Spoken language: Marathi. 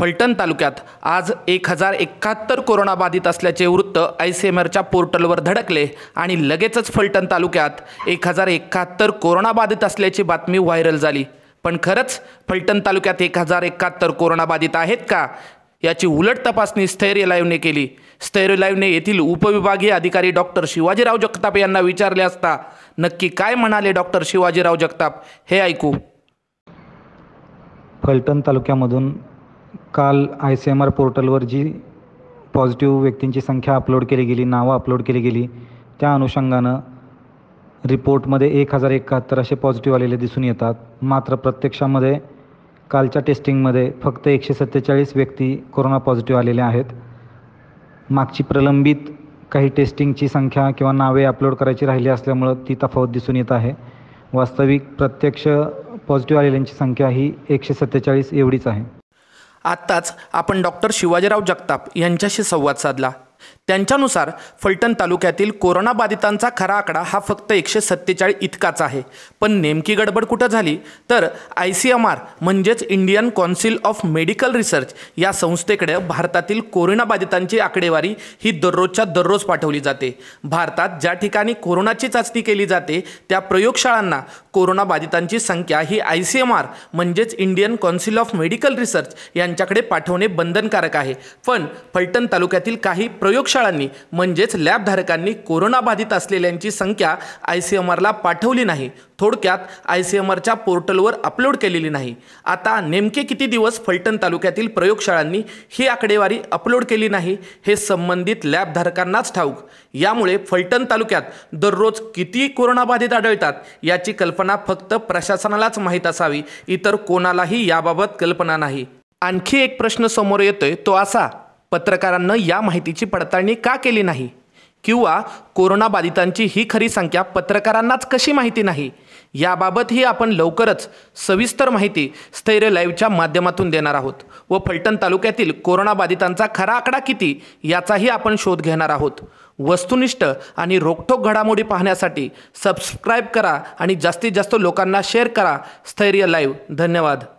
फलटण तालुक्यात आज एक हजार एकाहत्तर कोरोनाबाधित असल्याचे वृत्त आय सी एम आरच्या पोर्टलवर धडकले आणि लगेचच फलटण तालुक्यात एक हजार एकाहत्तर कोरोनाबाधित असल्याची बातमी व्हायरल झाली पण खरंच फलटण तालुक्यात एक हजार एकाहत्तर कोरोनाबाधित आहेत का याची उलट तपासणी स्थैर्य लाईव्हने केली स्थैर्य लाईव्हने येथील उपविभागीय अधिकारी डॉक्टर शिवाजीराव जगताप यांना विचारले असता नक्की काय म्हणाले डॉक्टर शिवाजीराव जगताप हे ऐकू फलटण तालुक्यामधून काल आय सी एम आर पोर्टलवर जी पॉझिटिव्ह व्यक्तींची संख्या अपलोड केली गेली नावं अपलोड केली गेली त्या अनुषंगानं रिपोर्टमध्ये एक हजार एकाहत्तर असे पॉझिटिव्ह आलेले दिसून येतात मात्र प्रत्यक्षामध्ये कालच्या टेस्टिंगमध्ये फक्त एकशे सत्तेचाळीस व्यक्ती कोरोना पॉझिटिव्ह आलेल्या आहेत मागची प्रलंबित काही टेस्टिंगची संख्या किंवा नावे अपलोड करायची राहिली असल्यामुळं ती तफावत दिसून येत आहे वास्तविक प्रत्यक्ष पॉझिटिव्ह आलेल्यांची संख्या ही एकशे सत्तेचाळीस एवढीच आहे आत्ताच आपण डॉक्टर शिवाजीराव जगताप यांच्याशी संवाद साधला त्यांच्यानुसार फलटण तालुक्यातील कोरोनाबाधितांचा खरा आकडा हा फक्त एकशे सत्तेचाळीस इतकाच आहे पण नेमकी गडबड कुठं झाली तर आय सी एम आर म्हणजेच Indian council of medical research या संस्थेकडे भारतातील कोरोनाबाधितांची आकडेवारी ही दररोजच्या दररोज पाठवली जाते भारतात ज्या ठिकाणी कोरोनाची चाचणी केली जाते त्या प्रयोगशाळांना कोरोनाबाधितांची संख्या ही आय सी एम आर म्हणजेच Indian council of medical research यांच्याकडे पाठवणे बंधनकारक आहे पण फलटण तालुक्यातील काही प्रयोगशाळा प्रयोगशाळांनी म्हणजेच लॅबधारकांनी कोरोनाबाधित असलेल्यांची संख्या आय सी एम आरला पाठवली नाही थोडक्यात आय सी एम आरच्या पोर्टलवर अपलोड केलेली नाही आता नेमके किती दिवस फलटण तालुक्यातील प्रयोगशाळांनी ही आकडेवारी अपलोड केली नाही हे संबंधित लॅबधारकांनाच ठाऊक यामुळे फलटण तालुक्यात दररोज किती कोरोनाबाधित आढळतात याची कल्पना फक्त प्रशासनालाच माहीत असावी इतर कोणालाही याबाबत कल्पना नाही आणखी एक प्रश्न समोर येतोय तो असा पत्रकारांना या माहितीची पडताळणी का केली नाही किंवा कोरोनाबाधितांची ही खरी संख्या पत्रकारांनाच कशी माहिती नाही याबाबतही आपण लवकरच सविस्तर माहिती स्थैर्य लाईव्हच्या माध्यमातून देणार आहोत व फलटण तालुक्यातील कोरोनाबाधितांचा खरा आकडा किती याचाही आपण शोध घेणार आहोत वस्तुनिष्ठ आणि रोखोक घडामोडी पाहण्यासाठी सबस्क्राईब करा आणि जास्तीत जास्त लोकांना शेअर करा स्थैर्य लाईव्ह धन्यवाद